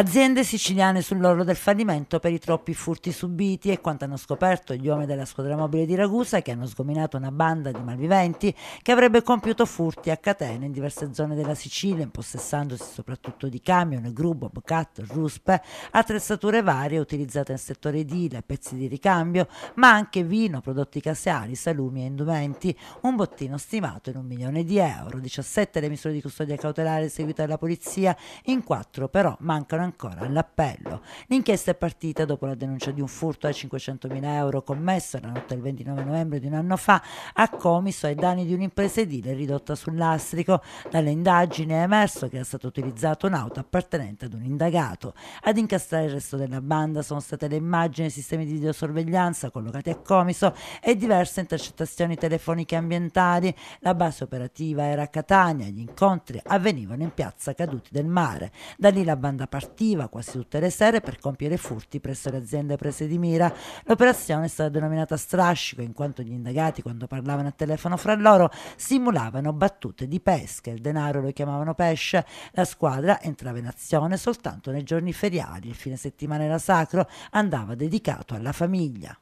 Aziende siciliane sull'orlo del fallimento per i troppi furti subiti e quanto hanno scoperto gli uomini della squadra mobile di Ragusa che hanno sgominato una banda di malviventi che avrebbe compiuto furti a catena in diverse zone della Sicilia, impossessandosi soprattutto di camion, gru, bobcat, ruspe, attrezzature varie utilizzate nel settore edile, pezzi di ricambio, ma anche vino, prodotti caseari, salumi e indumenti, un bottino stimato in un milione di euro, 17 le misure di custodia cautelare eseguite dalla polizia, in 4 però mancano ancora all'appello. L'inchiesta è partita dopo la denuncia di un furto a 500.000 euro commesso la notte del 29 novembre di un anno fa a Comiso ai danni di un'impresa edile ridotta sul lastrico. Dalle indagini è emerso che è stata utilizzata un'auto appartenente ad un indagato. Ad incastrare il resto della banda sono state le immagini e i sistemi di videosorveglianza collocati a Comiso e diverse intercettazioni telefoniche ambientali. La base operativa era a Catania, gli incontri avvenivano in piazza Caduti del Mare. Da lì la banda partita attiva quasi tutte le sere per compiere furti presso le aziende prese di mira. L'operazione è stata denominata strascico in quanto gli indagati quando parlavano a telefono fra loro simulavano battute di pesca, il denaro lo chiamavano pesce, la squadra entrava in azione soltanto nei giorni feriali, il fine settimana era sacro, andava dedicato alla famiglia.